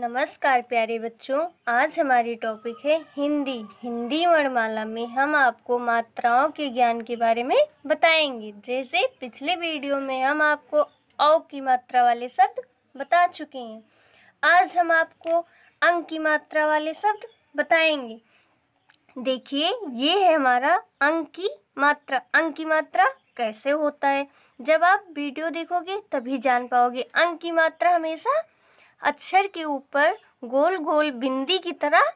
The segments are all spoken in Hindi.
नमस्कार प्यारे बच्चों आज हमारी टॉपिक है हिंदी हिंदी वर्णमाला में हम आपको मात्राओं के ज्ञान के बारे में बताएंगे जैसे पिछले वीडियो में हम आपको औ की मात्रा वाले शब्द बता चुके हैं आज हम आपको अंक की मात्रा वाले शब्द बताएंगे देखिए ये है हमारा अंक की मात्रा अंक की मात्रा कैसे होता है जब आप वीडियो देखोगे तभी जान पाओगे अंक की मात्रा हमेशा अक्षर के ऊपर गोल गोल बिंदी की तरह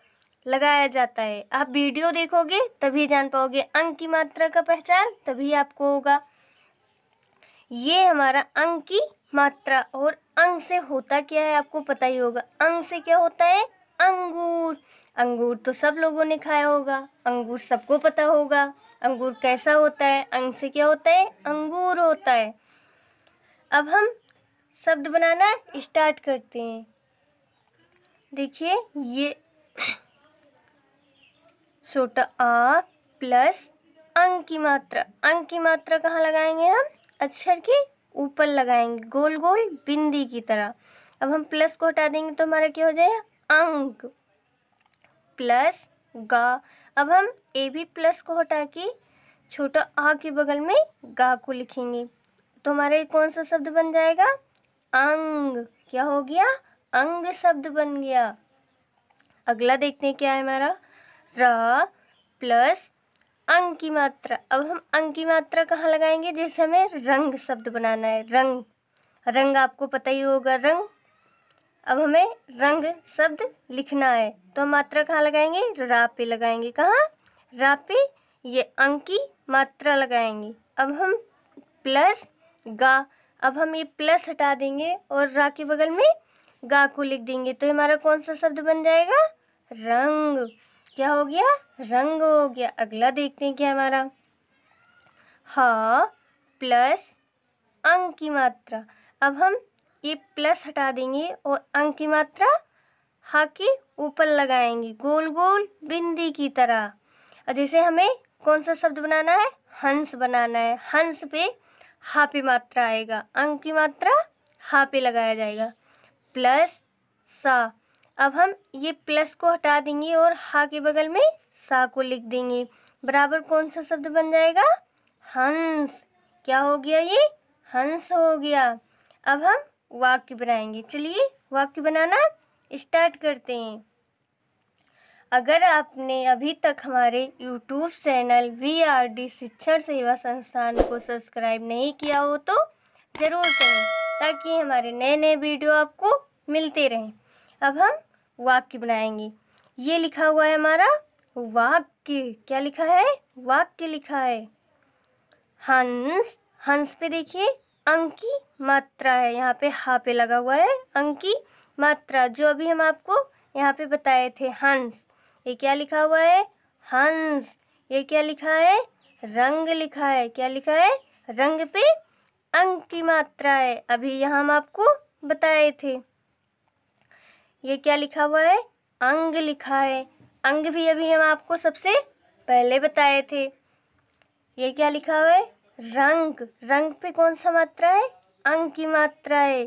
लगाया जाता है आप वीडियो देखोगे तभी जान पाओगे अंक की मात्रा का पहचान तभी आपको होगा ये हमारा अंक की मात्रा और अंग से होता क्या है आपको पता ही होगा अंग से क्या होता है अंगूर अंगूर तो सब लोगों ने खाया होगा अंगूर सबको पता होगा अंगूर कैसा होता है अंग से क्या होता है अंगूर होता है अब हम शब्द बनाना स्टार्ट करते हैं देखिए ये छोटा आ प्लस अंक की मात्रा अंक की मात्रा कहाँ लगाएंगे हम अक्षर के ऊपर लगाएंगे गोल गोल बिंदी की तरह अब हम प्लस को हटा देंगे तो हमारा क्या हो जाएगा अंक प्लस गा अब हम ए भी प्लस को हटा के छोटा आ के बगल में गा को लिखेंगे तो हमारा ये कौन सा शब्द बन जाएगा अंग क्या हो गया अंग शब्द बन गया अगला देखते हैं क्या है हमारा र प्लस अंग की मात्रा अब हम अंग की मात्रा कहाँ लगाएंगे जैसे हमें रंग शब्द बनाना है रंग रंग आपको पता ही होगा रंग अब हमें रंग शब्द लिखना है तो हम मात्रा कहाँ लगाएंगे रा पे लगाएंगे कहाँ रा पे ये अंग की मात्रा लगाएंगे अब हम प्लस गा अब हम ये प्लस हटा देंगे और रा के बगल में गा को लिख देंगे तो हमारा कौन सा शब्द बन जाएगा रंग क्या हो गया रंग हो गया अगला देखते हैं क्या हमारा ह प्लस अंग की मात्रा अब हम ये प्लस हटा देंगे और अंक की मात्रा हा के ऊपर लगाएंगे गोल गोल बिंदी की तरह और जैसे हमें कौन सा शब्द बनाना है हंस बनाना है हंस पे हा पे मात्रा आएगा अंक की मात्रा हा पे लगाया जाएगा प्लस सा अब हम ये प्लस को हटा देंगे और हा के बगल में सा को लिख देंगे बराबर कौन सा शब्द बन जाएगा हंस क्या हो गया ये हंस हो गया अब हम वाक्य बनाएंगे चलिए वाक्य बनाना स्टार्ट करते हैं अगर आपने अभी तक हमारे YouTube channel V R D शिक्षण सेवा संस्थान को सब्सक्राइब नहीं किया हो तो ज़रूर करें ताकि हमारे नए नए वीडियो आपको मिलते रहें अब हम वाक्य बनाएंगे ये लिखा हुआ है हमारा वाक्य क्या लिखा है वाक्य लिखा है हंस हंस पे देखिए अंक की मात्रा है यहाँ पे हा पे लगा हुआ है अंक की मात्रा जो अभी हम आपको यहाँ पे बताए थे हंस ये क्या लिखा हुआ है हंस ये क्या लिखा है रंग लिखा है क्या लिखा है रंग पे अंक की मात्रा है अभी यहाँ हम आपको बताए थे ये क्या लिखा हुआ है अंग लिखा है अंग भी अभी हम आपको सबसे पहले बताए थे ये क्या लिखा हुआ है रंग रंग पे कौन सा मात्रा है अंग की मात्रा है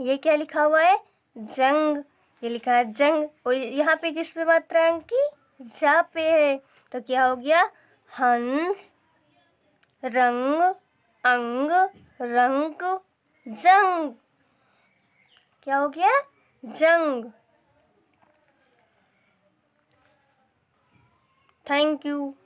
ये क्या लिखा हुआ है जंग ये लिखा है जंग और यहाँ पे किस पे मात्रा अंक की जा पे है तो क्या हो गया हंस रंग अंग रंग जंग क्या हो गया जंग थैंक यू